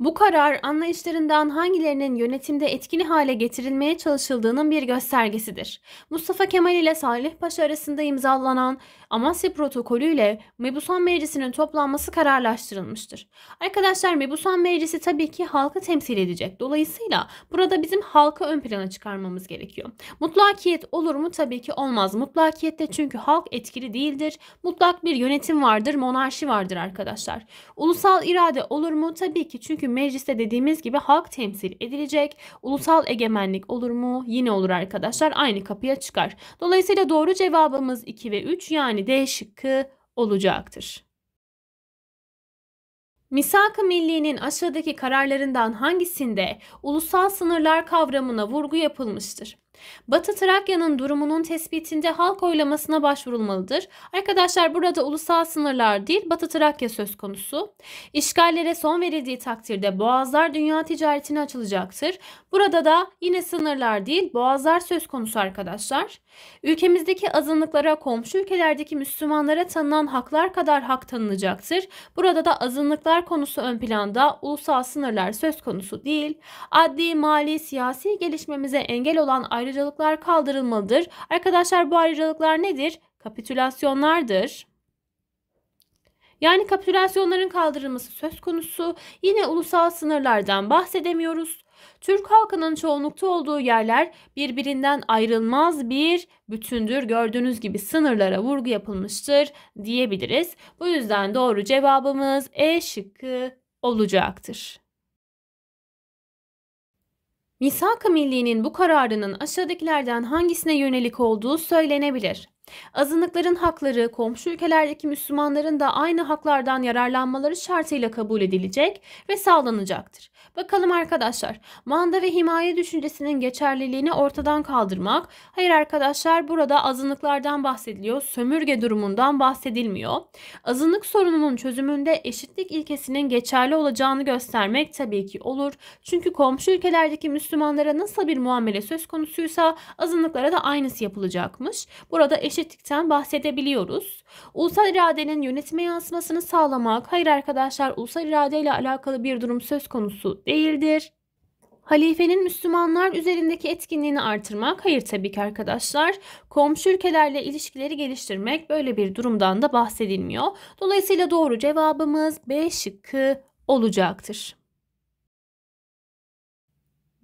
Bu karar anlayışlarından hangilerinin yönetimde etkili hale getirilmeye çalışıldığının bir göstergesidir. Mustafa Kemal ile Salih Paşa arasında imzalanan Amasya Protokolü ile Mebusan Meclisi'nin toplanması kararlaştırılmıştır. Arkadaşlar Mebusan Meclisi tabii ki halkı temsil edecek. Dolayısıyla burada bizim halkı ön plana çıkarmamız gerekiyor. Mutlakiyet olur mu? Tabii ki olmaz. Mutlakiyette çünkü halk etkili değildir. Mutlak bir yönetim vardır, monarşi vardır arkadaşlar. Ulusal irade olur mu? Tabii ki çünkü çünkü mecliste dediğimiz gibi halk temsil edilecek. Ulusal egemenlik olur mu? Yine olur arkadaşlar. Aynı kapıya çıkar. Dolayısıyla doğru cevabımız 2 ve 3 yani D şıkkı olacaktır. Misak-ı Milli'nin aşağıdaki kararlarından hangisinde ulusal sınırlar kavramına vurgu yapılmıştır? Batı Trakya'nın durumunun tespitinde halk oylamasına başvurulmalıdır. Arkadaşlar burada ulusal sınırlar değil Batı Trakya söz konusu. İşgallere son verildiği takdirde boğazlar dünya ticaretine açılacaktır. Burada da yine sınırlar değil boğazlar söz konusu arkadaşlar. Ülkemizdeki azınlıklara komşu ülkelerdeki Müslümanlara tanınan haklar kadar hak tanınacaktır. Burada da azınlıklar konusu ön planda ulusal sınırlar söz konusu değil. Adli, mali, siyasi gelişmemize engel olan ayrı ayrıcalıklar kaldırılmalıdır. Arkadaşlar bu ayrıcalıklar nedir? Kapitülasyonlardır. Yani kapitülasyonların kaldırılması söz konusu. Yine ulusal sınırlardan bahsedemiyoruz. Türk halkının çoğunlukta olduğu yerler birbirinden ayrılmaz bir bütündür. Gördüğünüz gibi sınırlara vurgu yapılmıştır diyebiliriz. Bu yüzden doğru cevabımız E şıkkı olacaktır. Misak-ı Milli'nin bu kararının aşağıdakilerden hangisine yönelik olduğu söylenebilir? Azınlıkların hakları komşu ülkelerdeki Müslümanların da aynı haklardan yararlanmaları şartıyla kabul edilecek ve sağlanacaktır. Bakalım arkadaşlar, manda ve himaye düşüncesinin geçerliliğini ortadan kaldırmak. Hayır arkadaşlar, burada azınlıklardan bahsediliyor, sömürge durumundan bahsedilmiyor. Azınlık sorununun çözümünde eşitlik ilkesinin geçerli olacağını göstermek tabii ki olur. Çünkü komşu ülkelerdeki Müslümanlara nasıl bir muamele söz konusuysa azınlıklara da aynısı yapılacakmış. Burada eşitlik eşitlikten bahsedebiliyoruz. Ulusal iradenin yönetime yansımasını sağlamak, hayır arkadaşlar ulusal irade ile alakalı bir durum söz konusu değildir. Halifenin Müslümanlar üzerindeki etkinliğini artırmak, hayır tabii ki arkadaşlar, komşu ülkelerle ilişkileri geliştirmek böyle bir durumdan da bahsedilmiyor. Dolayısıyla doğru cevabımız B şıkkı olacaktır.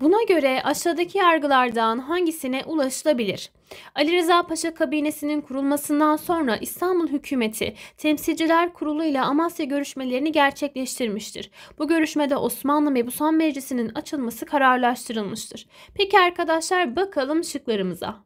Buna göre aşağıdaki yargılardan hangisine ulaşılabilir? Ali Rıza Paşa kabinesinin kurulmasından sonra İstanbul hükümeti Temsilciler Kurulu ile Amasya görüşmelerini gerçekleştirmiştir. Bu görüşmede Osmanlı Mebusan Meclisi'nin açılması kararlaştırılmıştır. Peki arkadaşlar bakalım şıklarımıza.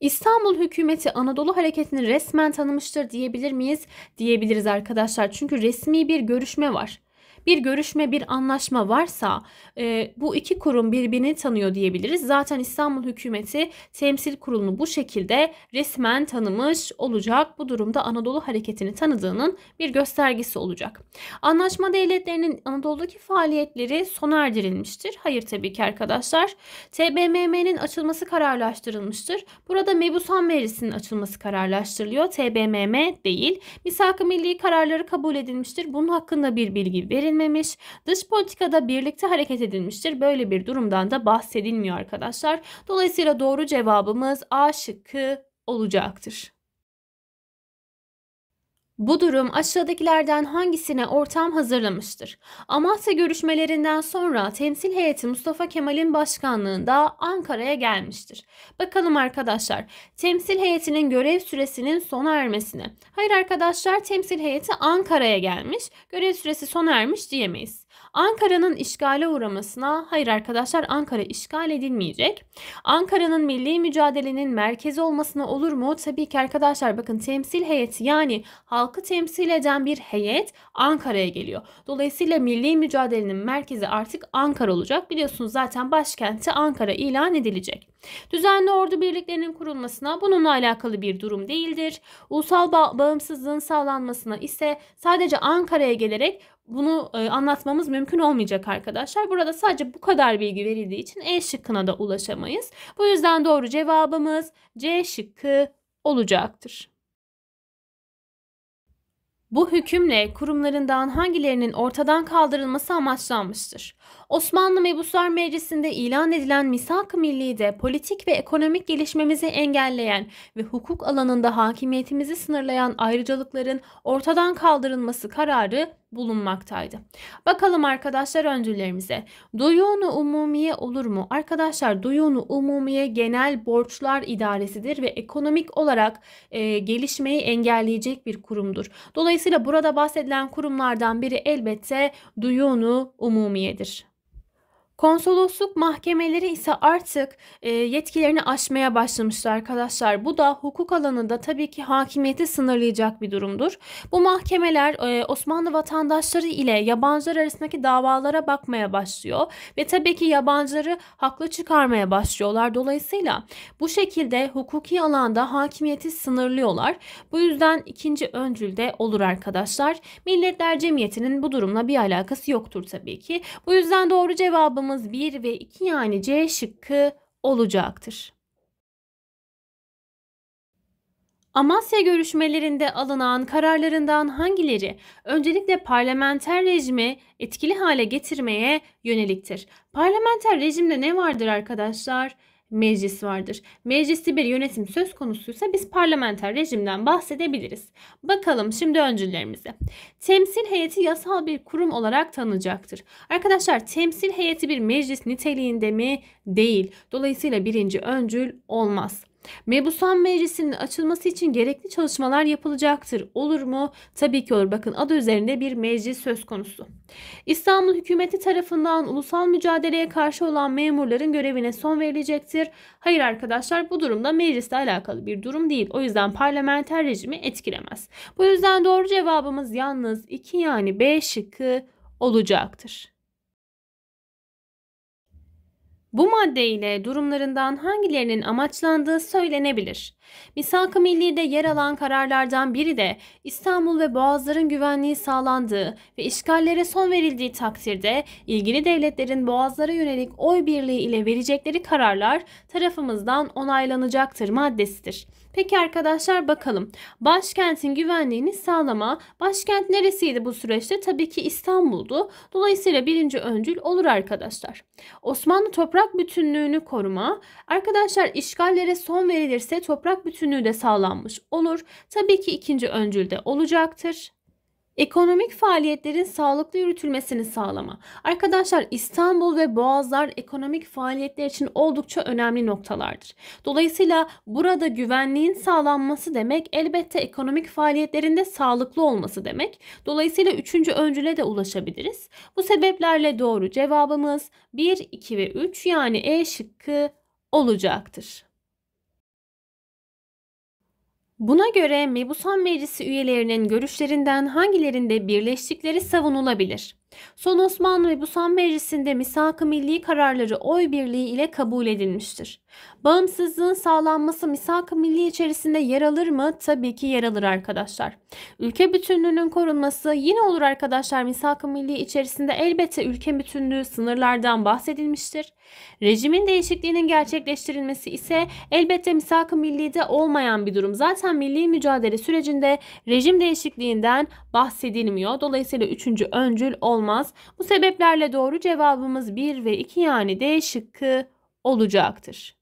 İstanbul hükümeti Anadolu hareketini resmen tanımıştır diyebilir miyiz? Diyebiliriz arkadaşlar çünkü resmi bir görüşme var bir görüşme, bir anlaşma varsa e, bu iki kurum birbirini tanıyor diyebiliriz. Zaten İstanbul hükümeti temsil kurulunu bu şekilde resmen tanımış olacak. Bu durumda Anadolu hareketini tanıdığının bir göstergesi olacak. Anlaşma devletlerinin Anadolu'daki faaliyetleri sona erdirilmiştir. Hayır tabii ki arkadaşlar. TBMM'nin açılması kararlaştırılmıştır. Burada Mebusan Meclisi'nin açılması kararlaştırılıyor. TBMM değil. Misak-ı Milli kararları kabul edilmiştir. Bunun hakkında bir bilgi verin edilmemiş, dış politikada birlikte hareket edilmiştir. Böyle bir durumdan da bahsedilmiyor arkadaşlar. Dolayısıyla doğru cevabımız A şıkkı olacaktır. Bu durum aşağıdakilerden hangisine ortam hazırlamıştır? Amasya görüşmelerinden sonra temsil heyeti Mustafa Kemal'in başkanlığında Ankara'ya gelmiştir. Bakalım arkadaşlar, temsil heyetinin görev süresinin sona ermesine. Hayır arkadaşlar, temsil heyeti Ankara'ya gelmiş, görev süresi sona ermiş diyemeyiz. Ankara'nın işgale uğramasına hayır arkadaşlar Ankara işgal edilmeyecek. Ankara'nın milli mücadelenin merkezi olmasına olur mu? Tabii ki arkadaşlar bakın temsil heyeti yani halkı temsil eden bir heyet Ankara'ya geliyor. Dolayısıyla milli mücadelenin merkezi artık Ankara olacak. Biliyorsunuz zaten başkenti Ankara ilan edilecek. Düzenli ordu birliklerinin kurulmasına bununla alakalı bir durum değildir. Ulusal ba bağımsızlığın sağlanmasına ise sadece Ankara'ya gelerek bunu e, anlatmamız mümkün olmayacak arkadaşlar. Burada sadece bu kadar bilgi verildiği için E şıkkına da ulaşamayız. Bu yüzden doğru cevabımız C şıkkı olacaktır. Bu hükümle kurumlarından hangilerinin ortadan kaldırılması amaçlanmıştır? Osmanlı Mebuslar Meclisi'nde ilan edilen Misak-ı de politik ve ekonomik gelişmemizi engelleyen ve hukuk alanında hakimiyetimizi sınırlayan ayrıcalıkların ortadan kaldırılması kararı bulunmaktaydı. Bakalım arkadaşlar öncülerimize. Duyunu umumiye olur mu? Arkadaşlar duyunu umumiye genel borçlar idaresidir ve ekonomik olarak e, gelişmeyi engelleyecek bir kurumdur. Dolayısıyla burada bahsedilen kurumlardan biri elbette duyunu umumiyedir. Konsolosluk mahkemeleri ise artık e, yetkilerini aşmaya başlamıştı arkadaşlar. Bu da hukuk alanında tabii ki hakimiyeti sınırlayacak bir durumdur. Bu mahkemeler e, Osmanlı vatandaşları ile yabancılar arasındaki davalara bakmaya başlıyor ve tabii ki yabancıları haklı çıkarmaya başlıyorlar. Dolayısıyla bu şekilde hukuki alanda hakimiyeti sınırlıyorlar. Bu yüzden ikinci öncülde olur arkadaşlar. Milletler Cemiyeti'nin bu durumla bir alakası yoktur tabii ki. Bu yüzden doğru cevabımız cevabımız 1 ve 2 yani C şıkkı olacaktır. Amasya görüşmelerinde alınan kararlarından hangileri öncelikle parlamenter rejimi etkili hale getirmeye yöneliktir? Parlamenter rejimde ne vardır arkadaşlar? meclis vardır. Meclisi bir yönetim söz konusuysa biz parlamenter rejimden bahsedebiliriz. Bakalım şimdi öncülerimize. Temsil heyeti yasal bir kurum olarak tanınacaktır. Arkadaşlar temsil heyeti bir meclis niteliğinde mi? Değil. Dolayısıyla birinci öncül olmaz. Mebusan Meclisi'nin açılması için gerekli çalışmalar yapılacaktır. Olur mu? Tabii ki olur. Bakın adı üzerinde bir meclis söz konusu. İstanbul hükümeti tarafından ulusal mücadeleye karşı olan memurların görevine son verilecektir. Hayır arkadaşlar bu durumda meclisle alakalı bir durum değil. O yüzden parlamenter rejimi etkilemez. Bu yüzden doğru cevabımız yalnız 2 yani B şıkkı olacaktır. Bu madde ile durumlarından hangilerinin amaçlandığı söylenebilir. Misak-ı Milli'de yer alan kararlardan biri de İstanbul ve Boğazların güvenliği sağlandığı ve işgallere son verildiği takdirde ilgili devletlerin Boğazlara yönelik oy birliği ile verecekleri kararlar tarafımızdan onaylanacaktır maddesidir. Peki arkadaşlar bakalım. Başkentin güvenliğini sağlama. Başkent neresiydi bu süreçte? Tabii ki İstanbul'du. Dolayısıyla birinci öncül olur arkadaşlar. Osmanlı toprak bütünlüğünü koruma. Arkadaşlar işgallere son verilirse toprak bütünlüğü de sağlanmış olur. Tabii ki ikinci öncül de olacaktır. Ekonomik faaliyetlerin sağlıklı yürütülmesini sağlama. Arkadaşlar İstanbul ve Boğazlar ekonomik faaliyetler için oldukça önemli noktalardır. Dolayısıyla burada güvenliğin sağlanması demek elbette ekonomik faaliyetlerinde sağlıklı olması demek. Dolayısıyla üçüncü öncüle de ulaşabiliriz. Bu sebeplerle doğru cevabımız 1, 2 ve 3 yani E şıkkı olacaktır. Buna göre Mebusan Meclisi üyelerinin görüşlerinden hangilerinde birleştikleri savunulabilir. Son Osmanlı Mebusan Meclisi'nde misak-ı milli kararları oy birliği ile kabul edilmiştir. Bağımsızlığın sağlanması misak-ı milli içerisinde yer alır mı? Tabii ki yer alır arkadaşlar. Ülke bütünlüğünün korunması yine olur arkadaşlar misak-ı milli içerisinde elbette ülke bütünlüğü sınırlardan bahsedilmiştir. Rejimin değişikliğinin gerçekleştirilmesi ise elbette misak-ı millide olmayan bir durum. Zaten milli mücadele sürecinde rejim değişikliğinden bahsedilmiyor. Dolayısıyla üçüncü öncül olmaz. Bu sebeplerle doğru cevabımız 1 ve 2 yani D şıkkı olacaktır.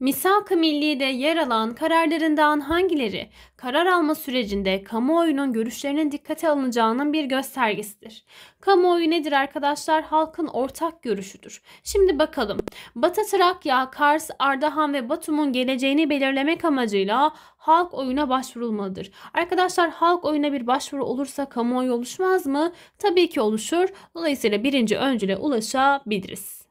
Misak-ı Milli'de yer alan kararlarından hangileri karar alma sürecinde kamuoyunun görüşlerinin dikkate alınacağının bir göstergesidir. Kamuoyu nedir arkadaşlar? Halkın ortak görüşüdür. Şimdi bakalım. Batı Trakya, Kars, Ardahan ve Batum'un geleceğini belirlemek amacıyla halk oyuna başvurulmalıdır. Arkadaşlar halk oyuna bir başvuru olursa kamuoyu oluşmaz mı? Tabii ki oluşur. Dolayısıyla birinci öncüle ulaşabiliriz.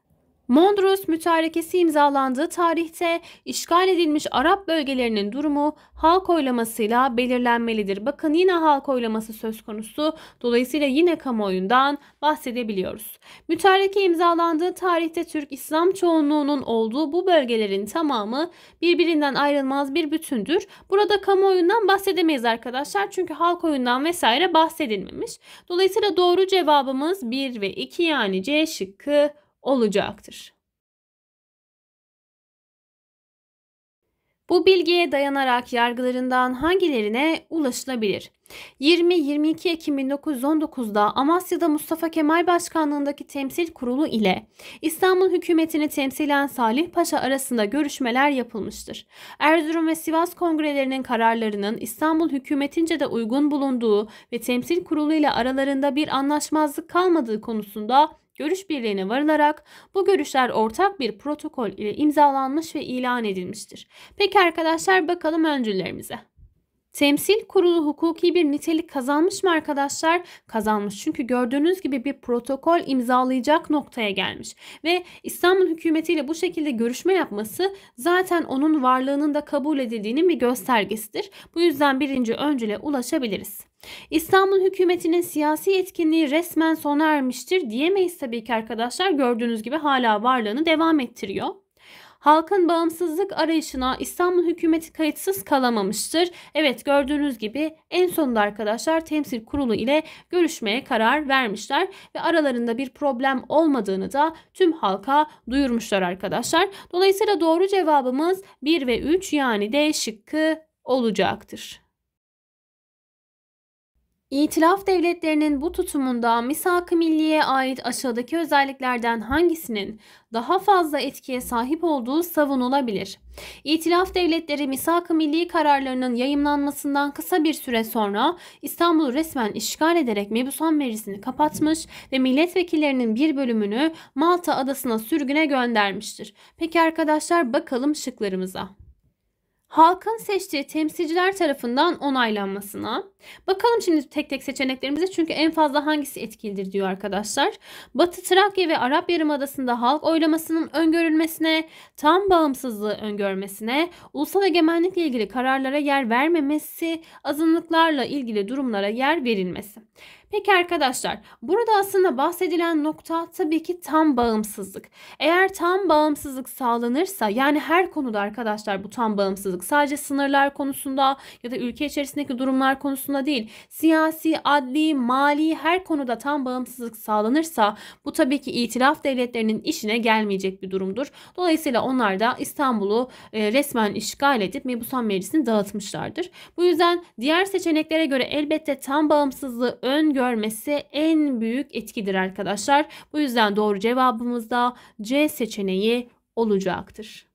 Mondros mütarekesi imzalandığı tarihte işgal edilmiş Arap bölgelerinin durumu halk oylamasıyla belirlenmelidir. Bakın yine halk oylaması söz konusu. Dolayısıyla yine kamuoyundan bahsedebiliyoruz. Mütareke imzalandığı tarihte Türk İslam çoğunluğunun olduğu bu bölgelerin tamamı birbirinden ayrılmaz bir bütündür. Burada kamuoyundan bahsedemeyiz arkadaşlar. Çünkü halk oyundan vesaire bahsedilmemiş. Dolayısıyla doğru cevabımız 1 ve 2 yani C şıkkı olacaktır. Bu bilgiye dayanarak yargılarından hangilerine ulaşılabilir? 20-22 Ekim 1919'da Amasya'da Mustafa Kemal Başkanlığındaki temsil kurulu ile İstanbul hükümetini temsilen Salih Paşa arasında görüşmeler yapılmıştır. Erzurum ve Sivas kongrelerinin kararlarının İstanbul hükümetince de uygun bulunduğu ve temsil kurulu ile aralarında bir anlaşmazlık kalmadığı konusunda Görüş birliğine varılarak bu görüşler ortak bir protokol ile imzalanmış ve ilan edilmiştir. Peki arkadaşlar bakalım öncüllerimize. Temsil kurulu hukuki bir nitelik kazanmış mı arkadaşlar? Kazanmış. Çünkü gördüğünüz gibi bir protokol imzalayacak noktaya gelmiş. Ve İstanbul hükümetiyle bu şekilde görüşme yapması zaten onun varlığının da kabul edildiğinin bir göstergesidir. Bu yüzden birinci öncüle ulaşabiliriz. İstanbul hükümetinin siyasi etkinliği resmen sona ermiştir diyemeyiz tabii ki arkadaşlar. Gördüğünüz gibi hala varlığını devam ettiriyor. Halkın bağımsızlık arayışına İstanbul hükümeti kayıtsız kalamamıştır. Evet gördüğünüz gibi en sonunda arkadaşlar temsil kurulu ile görüşmeye karar vermişler ve aralarında bir problem olmadığını da tüm halka duyurmuşlar arkadaşlar. Dolayısıyla doğru cevabımız 1 ve 3 yani D şıkkı olacaktır. İtilaf devletlerinin bu tutumunda misak-ı milliye ait aşağıdaki özelliklerden hangisinin daha fazla etkiye sahip olduğu savunulabilir? İtilaf devletleri misak-ı milli kararlarının yayımlanmasından kısa bir süre sonra İstanbul'u resmen işgal ederek Mebusan Meclisi'ni kapatmış ve milletvekillerinin bir bölümünü Malta adasına sürgüne göndermiştir. Peki arkadaşlar bakalım şıklarımıza halkın seçtiği temsilciler tarafından onaylanmasına. Bakalım şimdi tek tek seçeneklerimize çünkü en fazla hangisi etkilidir diyor arkadaşlar. Batı Trakya ve Arap Yarımadası'nda halk oylamasının öngörülmesine, tam bağımsızlığı öngörmesine, ulusal egemenlikle ilgili kararlara yer vermemesi, azınlıklarla ilgili durumlara yer verilmesi. Peki arkadaşlar burada aslında bahsedilen nokta tabii ki tam bağımsızlık. Eğer tam bağımsızlık sağlanırsa yani her konuda arkadaşlar bu tam bağımsızlık sadece sınırlar konusunda ya da ülke içerisindeki durumlar konusunda değil siyasi, adli, mali her konuda tam bağımsızlık sağlanırsa bu tabii ki itilaf devletlerinin işine gelmeyecek bir durumdur. Dolayısıyla onlar da İstanbul'u e, resmen işgal edip Mebusan Meclisi'ni dağıtmışlardır. Bu yüzden diğer seçeneklere göre elbette tam bağımsızlığı ön görmesi en büyük etkidir arkadaşlar. Bu yüzden doğru cevabımız da C seçeneği olacaktır.